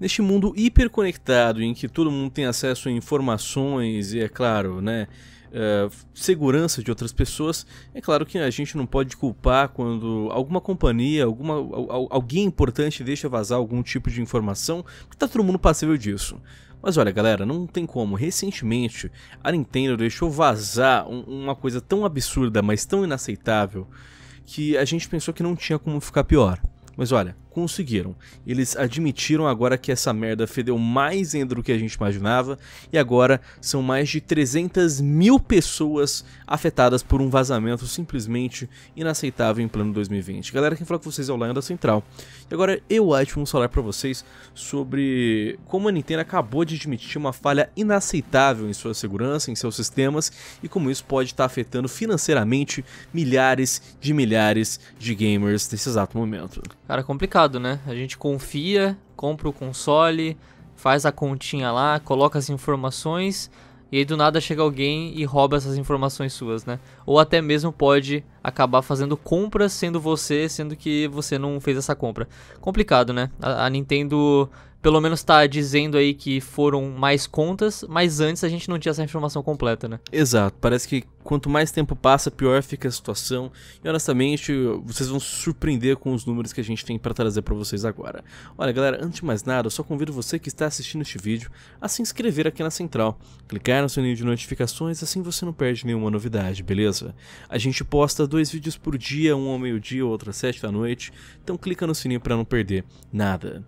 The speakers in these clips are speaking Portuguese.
Neste mundo hiperconectado em que todo mundo tem acesso a informações e, é claro, né, uh, segurança de outras pessoas, é claro que a gente não pode culpar quando alguma companhia, alguma, alguém importante deixa vazar algum tipo de informação, porque está todo mundo passível disso. Mas olha, galera, não tem como. Recentemente, a Nintendo deixou vazar um, uma coisa tão absurda, mas tão inaceitável, que a gente pensou que não tinha como ficar pior. Mas olha, conseguiram. Eles admitiram agora que essa merda fedeu mais ainda do que a gente imaginava, e agora são mais de 300 mil pessoas afetadas por um vazamento simplesmente inaceitável em plano 2020. Galera, quem fala com vocês é o da Central. E agora eu, acho vamos falar para vocês sobre como a Nintendo acabou de admitir uma falha inaceitável em sua segurança, em seus sistemas, e como isso pode estar tá afetando financeiramente milhares de milhares de gamers nesse exato momento. Cara, complicado né? A gente confia, compra o console, faz a continha lá, coloca as informações e aí do nada chega alguém e rouba essas informações suas, né? Ou até mesmo pode acabar fazendo compras sendo você, sendo que você não fez essa compra. Complicado, né? A, Nintendo pelo menos está dizendo aí que foram mais contas, mas antes a gente não tinha essa informação completa, né? Exato. Parece que quanto mais tempo passa, pior fica a situação. E honestamente, vocês vão se surpreender com os números que a gente tem para trazer para vocês agora. Olha, galera, antes de mais nada, eu só convido você que está assistindo este vídeo a se inscrever aqui na central, clicar no sininho de notificações, assim você não perde nenhuma novidade, beleza? A gente posta dois vídeos por dia, um ao meio-dia, outro às sete da noite, então clica no sininho para não perder nada.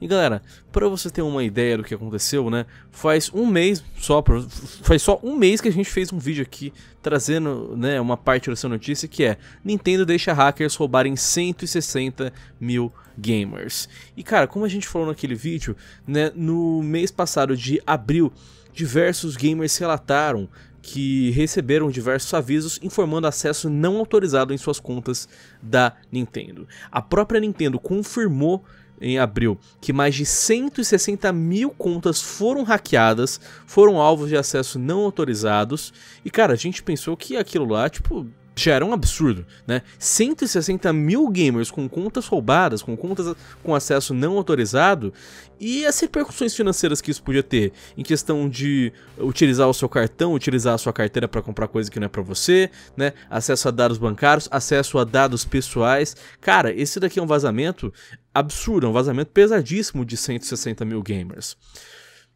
E galera, para você ter uma ideia do que aconteceu, né? Faz um mês só, pra, faz só um mês que a gente fez um vídeo aqui trazendo né, uma parte dessa notícia que é Nintendo deixa hackers roubarem 160 mil gamers. E cara, como a gente falou naquele vídeo, né, no mês passado de abril, diversos gamers relataram que receberam diversos avisos informando acesso não autorizado em suas contas da Nintendo. A própria Nintendo confirmou em abril que mais de 160 mil contas foram hackeadas, foram alvos de acesso não autorizados. E cara, a gente pensou que aquilo lá, tipo, já era um absurdo, né? 160 mil gamers com contas roubadas, com contas com acesso não autorizado e as repercussões financeiras que isso podia ter em questão de utilizar o seu cartão, utilizar a sua carteira para comprar coisa que não é para você, né? Acesso a dados bancários, acesso a dados pessoais. Cara, esse daqui é um vazamento absurdo, é um vazamento pesadíssimo de 160 mil gamers.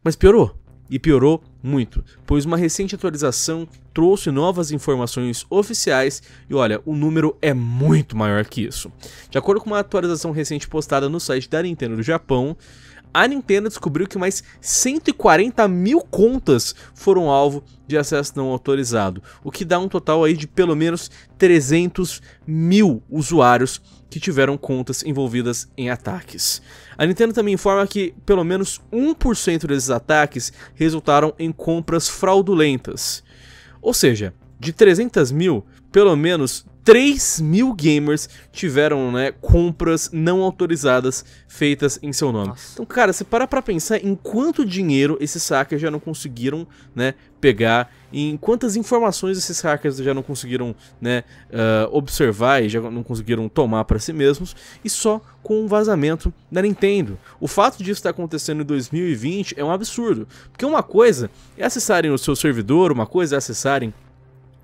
Mas piorou. E piorou muito, pois uma recente atualização trouxe novas informações oficiais e olha, o número é muito maior que isso. De acordo com uma atualização recente postada no site da Nintendo do Japão, a Nintendo descobriu que mais 140 mil contas foram alvo de acesso não autorizado, o que dá um total aí de pelo menos 300 mil usuários que tiveram contas envolvidas em ataques. A Nintendo também informa que pelo menos 1% desses ataques resultaram em compras fraudulentas. Ou seja, de 300 mil, pelo menos 3 mil gamers tiveram, né, compras não autorizadas feitas em seu nome. Nossa. Então, cara, você para pra pensar em quanto dinheiro esses hackers já não conseguiram, né, pegar, em quantas informações esses hackers já não conseguiram, né, uh, observar e já não conseguiram tomar para si mesmos, e só com um vazamento da Nintendo. O fato disso estar tá acontecendo em 2020 é um absurdo, porque uma coisa é acessarem o seu servidor, uma coisa é acessarem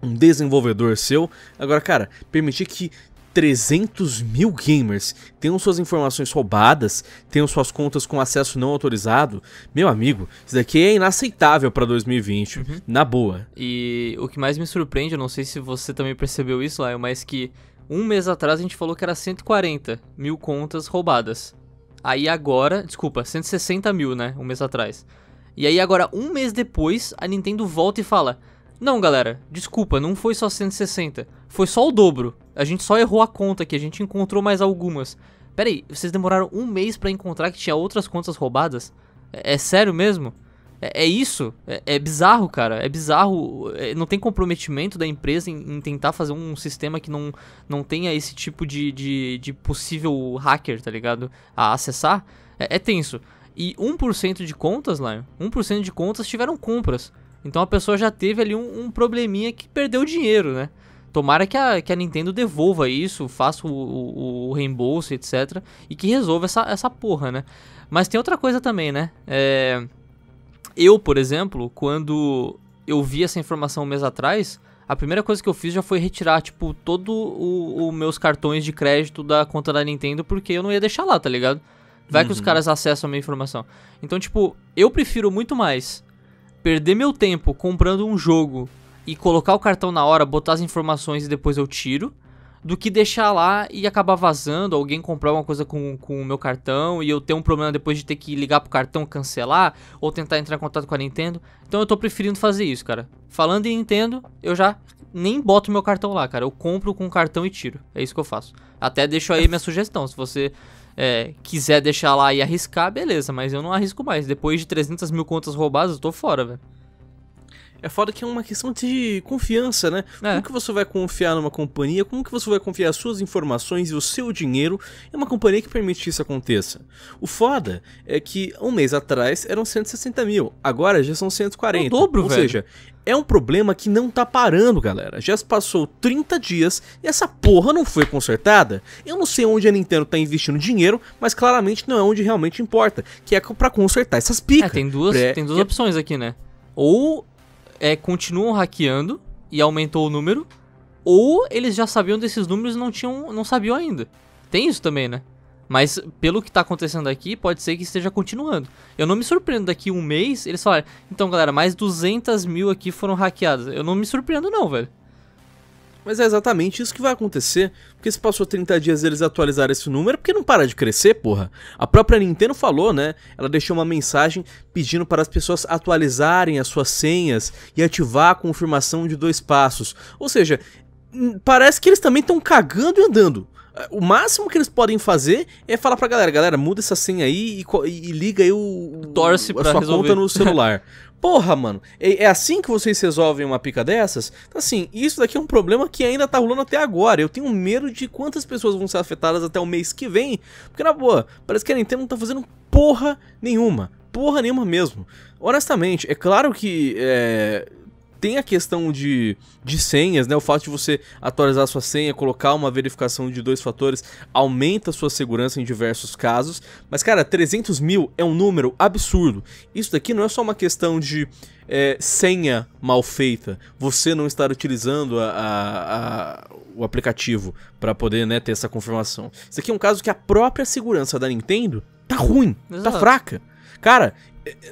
um desenvolvedor seu. Agora, cara, permitir que 300 mil gamers tenham suas informações roubadas, tenham suas contas com acesso não autorizado, meu amigo, isso daqui é inaceitável para 2020, uhum. na boa. E o que mais me surpreende, eu não sei se você também percebeu isso, Lion, mas que um mês atrás a gente falou que era 140 mil contas roubadas. Aí agora, desculpa, 160 mil, né? Um mês atrás. E aí agora, um mês depois, a Nintendo volta e fala: não, galera, desculpa, não foi só 160. Foi só o dobro. A gente só errou a conta aqui, a gente encontrou mais algumas. Pera aí, vocês demoraram um mês para encontrar que tinha outras contas roubadas? É, é sério mesmo? É, é isso? É, é, bizarro, cara. É bizarro. É, não tem comprometimento da empresa em, em, tentar fazer um sistema que não, não tenha esse tipo de, de, de possível hacker, tá ligado? A acessar. É, é tenso. E 1% de contas, Lion, 1% de contas tiveram compras. Então a pessoa já teve ali um, um probleminha que perdeu dinheiro, né? Tomara que a, que a Nintendo devolva isso, faça o, o, o reembolso, etc. E que resolva essa, essa porra, né? Mas tem outra coisa também, né? É... Eu, por exemplo, quando eu vi essa informação um mês atrás, a primeira coisa que eu fiz já foi retirar, tipo, todos os meus cartões de crédito da conta da Nintendo, porque eu não ia deixar lá, tá ligado? Vai uhum. que os uhum. caras acessam a minha informação. Então, tipo, eu prefiro muito mais perder meu tempo comprando um jogo e colocar o cartão na hora, botar as informações e depois eu tiro, do que deixar lá e acabar vazando, alguém comprar alguma coisa com, com o meu cartão e eu ter um problema depois de ter que ligar pro cartão, cancelar ou tentar entrar em contato com a Nintendo. Então eu tô preferindo fazer isso, cara. Falando em Nintendo, eu já nem boto meu cartão lá, cara. Eu compro com o cartão e tiro. É isso que eu faço. Até deixo aí minha sugestão, se você é, quiser deixar lá e arriscar, beleza, mas eu não arrisco mais. Depois de 300 mil contas roubadas, eu tô fora, velho. É foda que é uma questão de confiança, né? É. Como que você vai confiar numa companhia? Como que você vai confiar as suas informações e o seu dinheiro em uma companhia que permite que isso aconteça? O foda é que um mês atrás eram 160 mil, agora já são 140. É o dobro, Ou velho. seja, é um problema que não tá parando, galera. Já se passou 30 dias e essa porra não foi consertada. Eu não sei onde a Nintendo tá investindo dinheiro, mas claramente não é onde realmente importa, que é para consertar essas é, picas. É, tem duas, Pré... tem duas opções aqui, né? Ou é, continuam hackeando e aumentou o número, ou eles já sabiam desses números e não tinham, não sabiam ainda. Tem isso também, né? Mas pelo que tá acontecendo aqui, pode ser que esteja continuando. Eu não me surpreendo daqui um mês eles falarem, então galera, mais 200 mil aqui foram hackeadas. Eu não me surpreendo não, velho. Mas é exatamente isso que vai acontecer, porque se passou 30 dias eles atualizaram esse número, porque não para de crescer, porra. A própria Nintendo falou, né? Ela deixou uma mensagem pedindo para as pessoas atualizarem as suas senhas e ativar a confirmação de dois passos. Ou seja, parece que eles também estão cagando e andando. O máximo que eles podem fazer é falar pra galera, galera, muda essa senha aí e, e liga aí o, Torce a sua resolver. conta no celular. Porra, mano, é, é, assim que vocês resolvem uma pica dessas? Então, assim, isso daqui é um problema que ainda tá rolando até agora. Eu tenho medo de quantas pessoas vão ser afetadas até o mês que vem. Porque, na boa, parece que a Nintendo não tá fazendo porra nenhuma. Porra nenhuma mesmo. Honestamente, é claro que. É tem a questão de, de senhas, né? O fato de você atualizar sua senha, colocar uma verificação de dois fatores, aumenta sua segurança em diversos casos. Mas, cara, 300 mil é um número absurdo. Isso daqui não é só uma questão de é, senha mal feita, você não estar utilizando a, a, a, o aplicativo para poder né, ter essa confirmação. Isso aqui é um caso que a própria segurança da Nintendo tá ruim, tá Exato. tá fraca. Cara,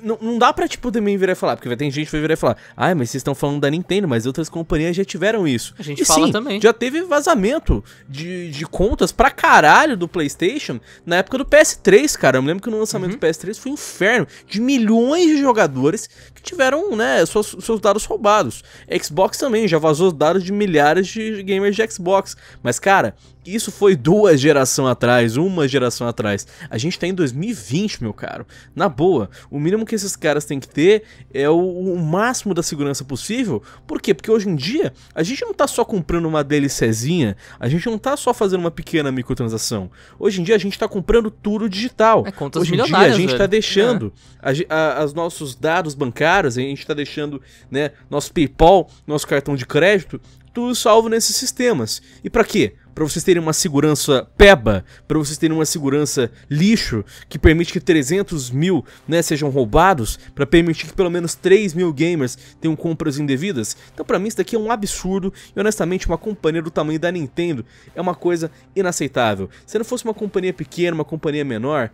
não, não dá pra, tipo, também virar e falar, porque tem gente que vai virar e falar, ah, mas vocês estão falando da Nintendo, mas outras companhias já tiveram isso. A gente e fala sim, também. Já teve vazamento de, de contas pra caralho do PlayStation na época do PS3, cara. Eu me lembro que no lançamento uhum. do PS3 foi um inferno de milhões de jogadores que tiveram, né, seus, seus dados roubados. Xbox também já vazou os dados de milhares de gamers de Xbox. Mas, cara, isso foi duas gerações atrás, uma geração atrás. A gente tá em 2020, meu caro. Na boa, o mínimo que esses caras têm que ter é o, o máximo da segurança possível. Por quê? Porque hoje em dia a gente não está só comprando uma DLCzinha, a gente não está só fazendo uma pequena microtransação. Hoje em dia a gente está comprando tudo digital. É contas hoje em dia a gente está deixando é. os nossos dados bancários, a gente está deixando né, nosso PayPal, nosso cartão de crédito, tudo salvo nesses sistemas. E para quê? para vocês terem uma segurança peba, para vocês terem uma segurança lixo, que permite que 300 mil né, sejam roubados, para permitir que pelo menos 3 mil gamers tenham compras indevidas. Então, para mim, isso daqui é um absurdo e, honestamente, uma companhia do tamanho da Nintendo é uma coisa inaceitável. Se não fosse uma companhia pequena, uma companhia menor,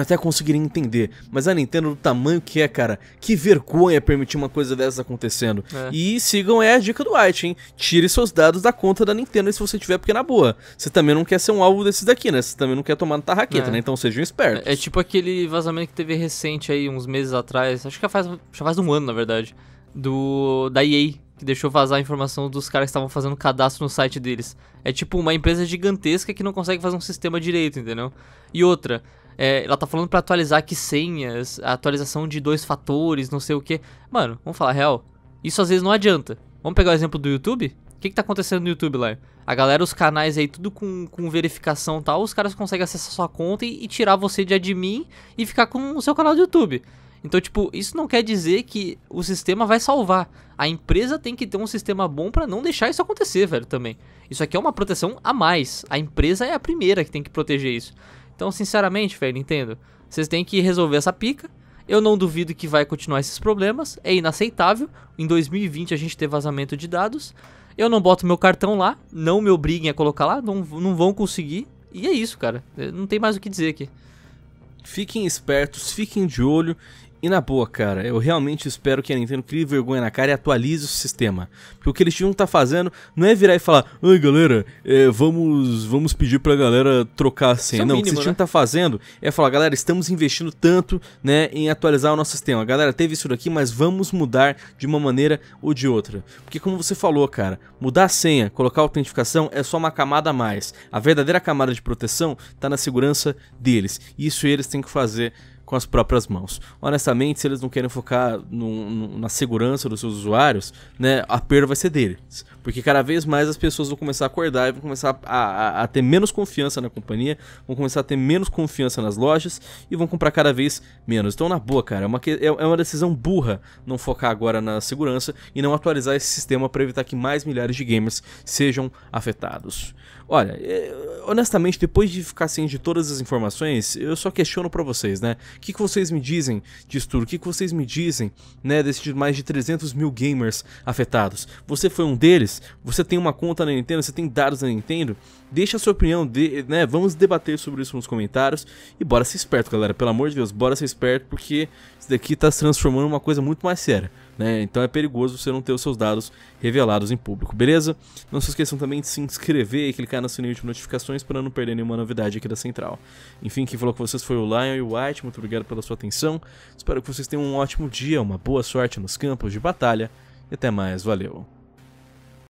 até conseguiria entender, mas a Nintendo do tamanho que é, cara, que vergonha permitir uma coisa dessas acontecendo. É. E sigam é a dica do White, hein? Tire seus dados da conta da Nintendo se você tiver, porque na boa, você também não quer ser um alvo desses daqui, né? Você também não quer tomar na tarraqueta, é. né? Então sejam espertos. É, é, tipo aquele vazamento que teve recente aí, uns meses atrás, acho que já faz, já faz um ano, na verdade, do da EA, que deixou vazar a informação dos caras que estavam fazendo cadastro no site deles. É tipo uma empresa gigantesca que não consegue fazer um sistema direito, entendeu? E outra, é, ela tá falando para atualizar que senhas, atualização de dois fatores, não sei o que. Mano, vamos falar real. Isso às vezes não adianta. Vamos pegar o exemplo do YouTube? O que, que tá acontecendo no YouTube lá? A galera, os canais aí, tudo com, com verificação e tal, os caras conseguem acessar sua conta e, e, tirar você de admin e ficar com o seu canal do YouTube. Então, tipo, isso não quer dizer que o sistema vai salvar. A empresa tem que ter um sistema bom para não deixar isso acontecer, velho, também. Isso aqui é uma proteção a mais. A empresa é a primeira que tem que proteger isso. Então, sinceramente, velho, Nintendo, vocês têm que resolver essa pica. Eu não duvido que vai continuar esses problemas, é inaceitável. Em 2020 a gente teve vazamento de dados. Eu não boto meu cartão lá, não me obriguem a colocar lá, não, não vão conseguir. E é isso, cara. Não tem mais o que dizer aqui. Fiquem espertos, fiquem de olho e na boa, cara, eu realmente espero que a Nintendo crie vergonha na cara e atualize o sistema. Porque o que eles tinham tá fazendo não é virar e falar, ai galera, é, vamos, vamos pedir pra galera trocar a senha. É não, mínimo, o que eles tinham né? tá fazendo é falar, galera, estamos investindo tanto né, em atualizar o nosso sistema. Galera, teve isso daqui, mas vamos mudar de uma maneira ou de outra. Porque como você falou, cara, mudar a senha, colocar a autentificação é só uma camada a mais. A verdadeira camada de proteção tá na segurança deles. Isso eles têm que fazer com as próprias mãos. Honestamente, se eles não querem focar no, no, na segurança dos seus usuários, né, a perda vai ser deles. Porque cada vez mais as pessoas vão começar a acordar e vão começar a, a, a ter menos confiança na companhia, vão começar a ter menos confiança nas lojas e vão comprar cada vez menos. Então, na boa, cara, é uma, é, é uma decisão burra não focar agora na segurança e não atualizar esse sistema para evitar que mais milhares de gamers sejam afetados. Olha, é, honestamente, depois de ficar sem de todas as informações, eu só questiono para vocês, né? O que, que vocês me dizem disso tudo? O que, que vocês me dizem, né, desses mais de 300 mil gamers afetados? Você foi um deles? Você tem uma conta na Nintendo? Você tem dados na Nintendo? Deixa a sua opinião, de, né? Vamos debater sobre isso nos comentários. E bora ser esperto, galera. Pelo amor de Deus, bora ser esperto, porque isso daqui tá se transformando em uma coisa muito mais séria. Né? Então é perigoso você não ter os seus dados revelados em público, beleza? Não se esqueçam também de se inscrever e clicar no sininho de notificações para não perder nenhuma novidade aqui da Central. Enfim, quem falou com vocês foi o Lion e o White, muito obrigado pela sua atenção. Espero que vocês tenham um ótimo dia, uma boa sorte nos campos de batalha e até mais, valeu!